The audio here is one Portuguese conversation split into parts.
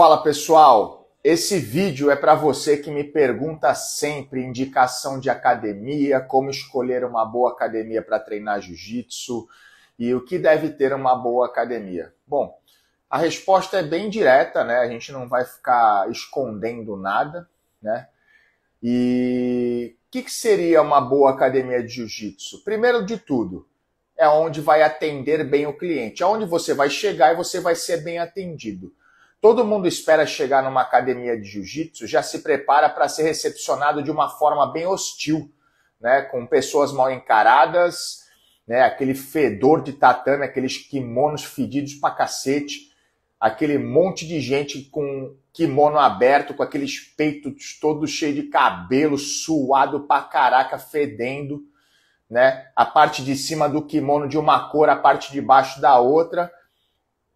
Fala pessoal, esse vídeo é para você que me pergunta sempre indicação de academia, como escolher uma boa academia para treinar jiu-jitsu e o que deve ter uma boa academia. Bom, a resposta é bem direta, né? A gente não vai ficar escondendo nada, né? E o que, que seria uma boa academia de jiu-jitsu? Primeiro de tudo, é onde vai atender bem o cliente, é onde você vai chegar e você vai ser bem atendido. Todo mundo espera chegar numa academia de jiu-jitsu, já se prepara para ser recepcionado de uma forma bem hostil, né? com pessoas mal encaradas, né? aquele fedor de tatame, aqueles kimonos fedidos para cacete, aquele monte de gente com kimono aberto, com aqueles peitos todos cheios de cabelo, suado para caraca, fedendo, né? a parte de cima do kimono de uma cor, a parte de baixo da outra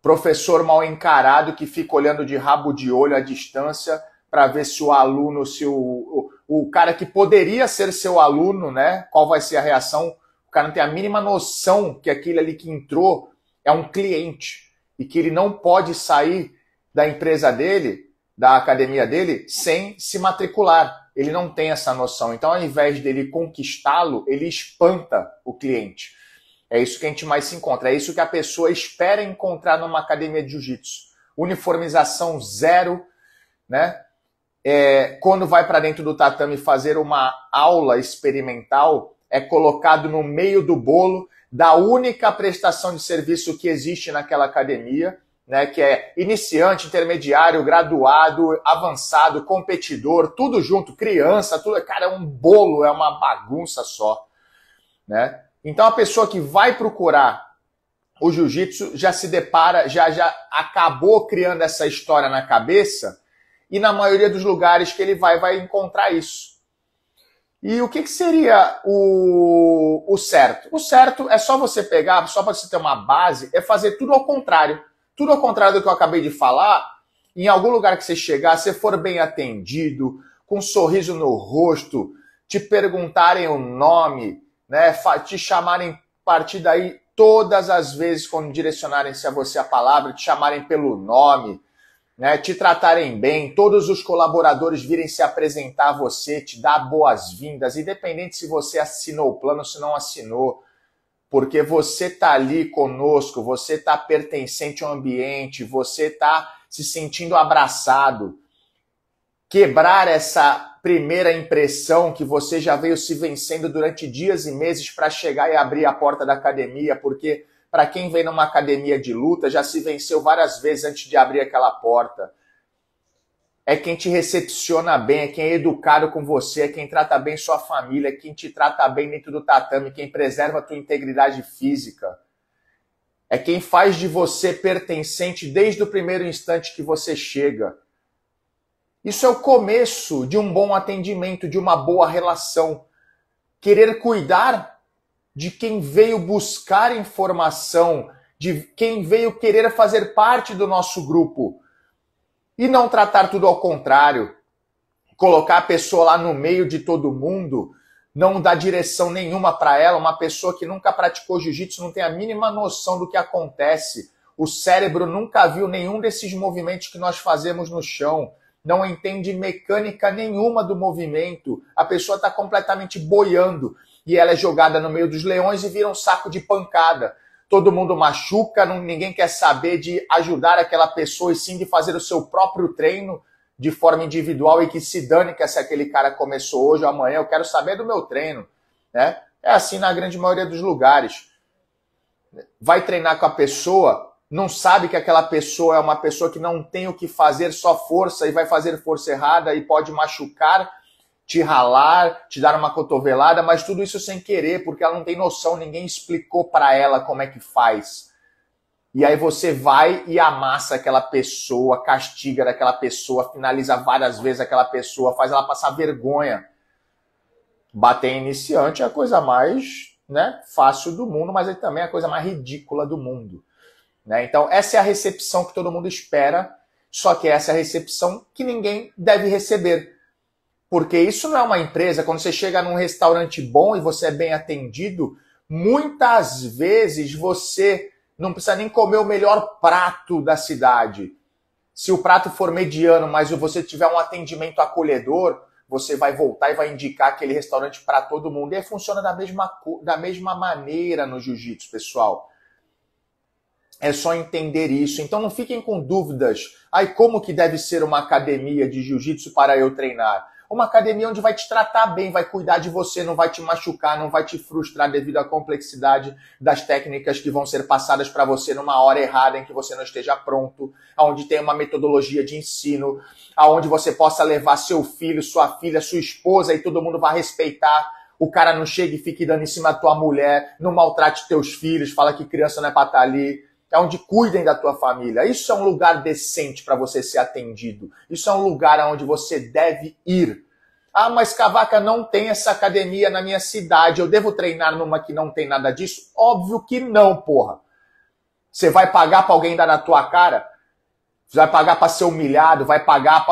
professor mal encarado que fica olhando de rabo de olho à distância para ver se o aluno, se o, o, o, cara que poderia ser seu aluno, né? Qual vai ser a reação? O cara não tem a mínima noção que aquele ali que entrou é um cliente e que ele não pode sair da empresa dele, da academia dele, sem se matricular. Ele não tem essa noção. Então, ao invés dele conquistá-lo, ele espanta o cliente. É isso que a gente mais se encontra, é isso que a pessoa espera encontrar numa academia de jiu-jitsu. Uniformização zero, né? É, quando vai para dentro do tatame fazer uma aula experimental, é colocado no meio do bolo da única prestação de serviço que existe naquela academia, né, que é iniciante, intermediário, graduado, avançado, competidor, tudo junto, criança, tudo, cara, é um bolo, é uma bagunça só, né? Então a pessoa que vai procurar o jiu-jitsu já se depara, já, já acabou criando essa história na cabeça e na maioria dos lugares que ele vai, vai encontrar isso. E o que, que seria o, o certo? O certo é só você pegar, só para você ter uma base, é fazer tudo ao contrário. Tudo ao contrário do que eu acabei de falar, em algum lugar que você chegar, se for bem atendido, com um sorriso no rosto, te perguntarem o nome, né? Te chamarem partir daí todas as vezes quando direcionarem-se a você a palavra, te chamarem pelo nome, né? Te tratarem bem, todos os colaboradores virem se apresentar a você, te dar boas-vindas, independente se você assinou o plano, se não assinou porque você tá ali conosco, você tá pertencente ao ambiente, você tá se sentindo abraçado quebrar essa primeira impressão que você já veio se vencendo durante dias e meses para chegar e abrir a porta da academia, porque para quem vem numa academia de luta já se venceu várias vezes antes de abrir aquela porta. É quem te recepciona bem, é quem é educado com você, é quem trata bem sua família, é quem te trata bem dentro do tatame, quem preserva a tua integridade física. É quem faz de você pertencente desde o primeiro instante que você chega. Isso é o começo de um bom atendimento, de uma boa relação. Querer cuidar de quem veio buscar informação, de quem veio querer fazer parte do nosso grupo. E não tratar tudo ao contrário. Colocar a pessoa lá no meio de todo mundo, não dar direção nenhuma para ela, uma pessoa que nunca praticou jiu-jitsu, não tem a mínima noção do que acontece. O cérebro nunca viu nenhum desses movimentos que nós fazemos no chão não entende mecânica nenhuma do movimento, a pessoa está completamente boiando e ela é jogada no meio dos leões e vira um saco de pancada. Todo mundo machuca, não, ninguém quer saber de ajudar aquela pessoa e sim de fazer o seu próprio treino de forma individual e que se dane que se aquele cara começou hoje ou amanhã, eu quero saber do meu treino. Né? É assim na grande maioria dos lugares. Vai treinar com a pessoa, não sabe que aquela pessoa é uma pessoa que não tem o que fazer, só força, e vai fazer força errada e pode machucar, te ralar, te dar uma cotovelada, mas tudo isso sem querer, porque ela não tem noção, ninguém explicou para ela como é que faz. E aí você vai e amassa aquela pessoa, castiga daquela pessoa, finaliza várias vezes aquela pessoa, faz ela passar vergonha. Bater em iniciante é a coisa mais né, fácil do mundo, mas é também a coisa mais ridícula do mundo. Né? Então, essa é a recepção que todo mundo espera, só que essa é a recepção que ninguém deve receber. Porque isso não é uma empresa. Quando você chega num restaurante bom e você é bem atendido, muitas vezes você não precisa nem comer o melhor prato da cidade. Se o prato for mediano, mas você tiver um atendimento acolhedor, você vai voltar e vai indicar aquele restaurante para todo mundo. E funciona da mesma, da mesma maneira no jiu-jitsu, pessoal. É só entender isso. Então não fiquem com dúvidas. Ai, como que deve ser uma academia de jiu-jitsu para eu treinar? Uma academia onde vai te tratar bem, vai cuidar de você, não vai te machucar, não vai te frustrar devido à complexidade das técnicas que vão ser passadas para você numa hora errada em que você não esteja pronto, aonde tem uma metodologia de ensino, aonde você possa levar seu filho, sua filha, sua esposa e todo mundo vai respeitar o cara não chega e fique dando em cima da tua mulher, não maltrate teus filhos, fala que criança não é para estar tá ali. É onde cuidem da tua família. Isso é um lugar decente para você ser atendido. Isso é um lugar aonde você deve ir. Ah, mas Cavaca não tem essa academia na minha cidade. Eu devo treinar numa que não tem nada disso? Óbvio que não, porra. Você vai pagar para alguém dar na tua cara? Você vai pagar para ser humilhado? Vai pagar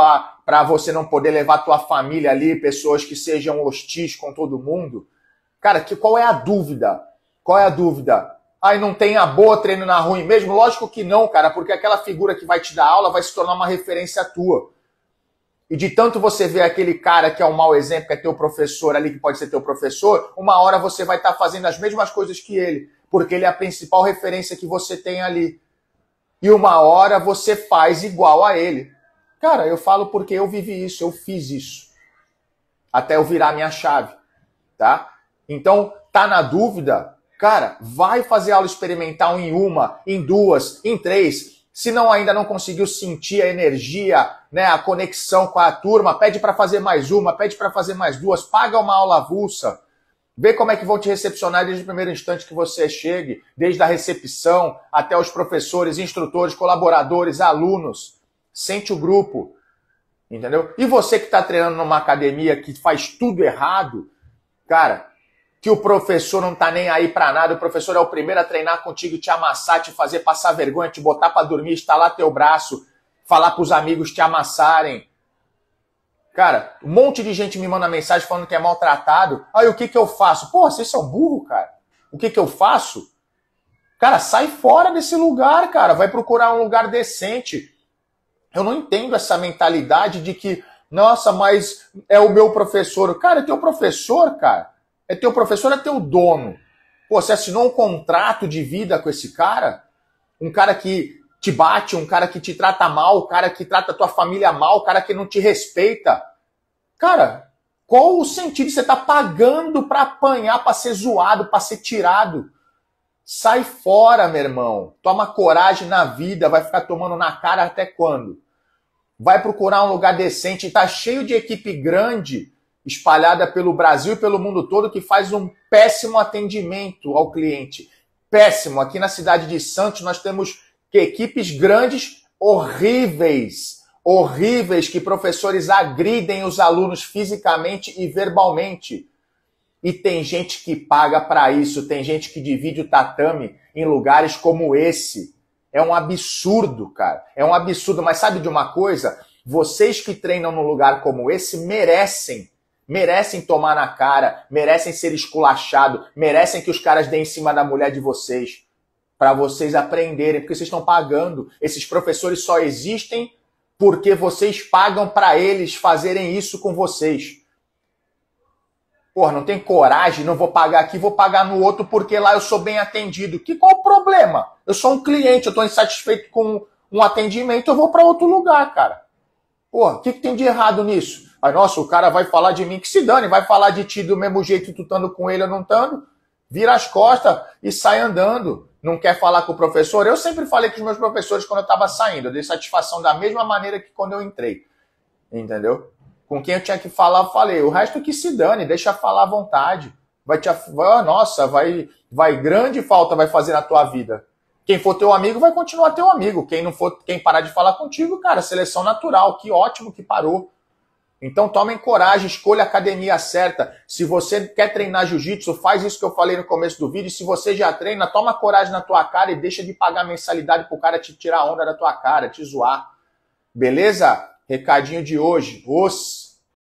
para você não poder levar tua família ali, pessoas que sejam hostis com todo mundo? Cara, que, qual é a dúvida? Qual é a dúvida? Aí não tem a boa, treino na ruim mesmo? Lógico que não, cara, porque aquela figura que vai te dar aula vai se tornar uma referência tua. E de tanto você ver aquele cara que é um mau exemplo, que é teu professor ali, que pode ser teu professor, uma hora você vai estar tá fazendo as mesmas coisas que ele, porque ele é a principal referência que você tem ali. E uma hora você faz igual a ele. Cara, eu falo porque eu vivi isso, eu fiz isso. Até eu virar minha chave, tá? Então, tá na dúvida, Cara, vai fazer aula experimental em uma, em duas, em três. Se não ainda não conseguiu sentir a energia, né, a conexão com a turma, pede para fazer mais uma, pede para fazer mais duas, paga uma aula avulsa. Vê como é que vão te recepcionar desde o primeiro instante que você chegue, desde a recepção até os professores, instrutores, colaboradores, alunos. Sente o grupo, entendeu? E você que está treinando numa academia que faz tudo errado, cara, que o professor não tá nem aí para nada, o professor é o primeiro a treinar contigo, te amassar, te fazer passar vergonha, te botar para dormir, estalar teu braço, falar pros amigos te amassarem. Cara, um monte de gente me manda mensagem falando que é maltratado. Aí o que que eu faço? Pô, vocês são burro, cara. O que que eu faço? Cara, sai fora desse lugar, cara. Vai procurar um lugar decente. Eu não entendo essa mentalidade de que, nossa, mas é o meu professor. Cara, é teu professor, cara. É teu professor, é teu dono. Pô, você assinou um contrato de vida com esse cara? Um cara que te bate, um cara que te trata mal, um cara que trata tua família mal, um cara que não te respeita. Cara, qual o sentido? Você tá pagando para apanhar, para ser zoado, para ser tirado. Sai fora, meu irmão. Toma coragem na vida, vai ficar tomando na cara até quando? Vai procurar um lugar decente, tá cheio de equipe grande espalhada pelo Brasil e pelo mundo todo que faz um péssimo atendimento ao cliente. Péssimo. Aqui na cidade de Santos nós temos equipes grandes horríveis, horríveis que professores agridem os alunos fisicamente e verbalmente. E tem gente que paga para isso, tem gente que divide o tatame em lugares como esse. É um absurdo, cara. É um absurdo, mas sabe de uma coisa? Vocês que treinam num lugar como esse merecem merecem tomar na cara, merecem ser esculachado, merecem que os caras deem em cima da mulher de vocês para vocês aprenderem, porque vocês estão pagando. Esses professores só existem porque vocês pagam para eles fazerem isso com vocês. Porra, não tem coragem, não vou pagar aqui, vou pagar no outro porque lá eu sou bem atendido. Que qual o problema? Eu sou um cliente, eu estou insatisfeito com um atendimento, eu vou para outro lugar, cara. Porra, o que, que tem de errado nisso? Aí, nossa, o cara vai falar de mim que se dane, vai falar de ti do mesmo jeito, tu estando com ele ou não estando. Vira as costas e sai andando. Não quer falar com o professor? Eu sempre falei com os meus professores quando eu estava saindo. Eu dei satisfação da mesma maneira que quando eu entrei. Entendeu? Com quem eu tinha que falar, eu falei. O resto que se dane, deixa falar à vontade. Vai te af... nossa, vai, vai grande falta vai fazer na tua vida. Quem for teu amigo vai continuar teu amigo. Quem não for, quem parar de falar contigo, cara, seleção natural. Que ótimo que parou. Então tomem coragem, escolha a academia certa. Se você quer treinar jiu-jitsu, faz isso que eu falei no começo do vídeo. E se você já treina, toma coragem na tua cara e deixa de pagar mensalidade pro cara te tirar a onda da tua cara, te zoar. Beleza? Recadinho de hoje. Vos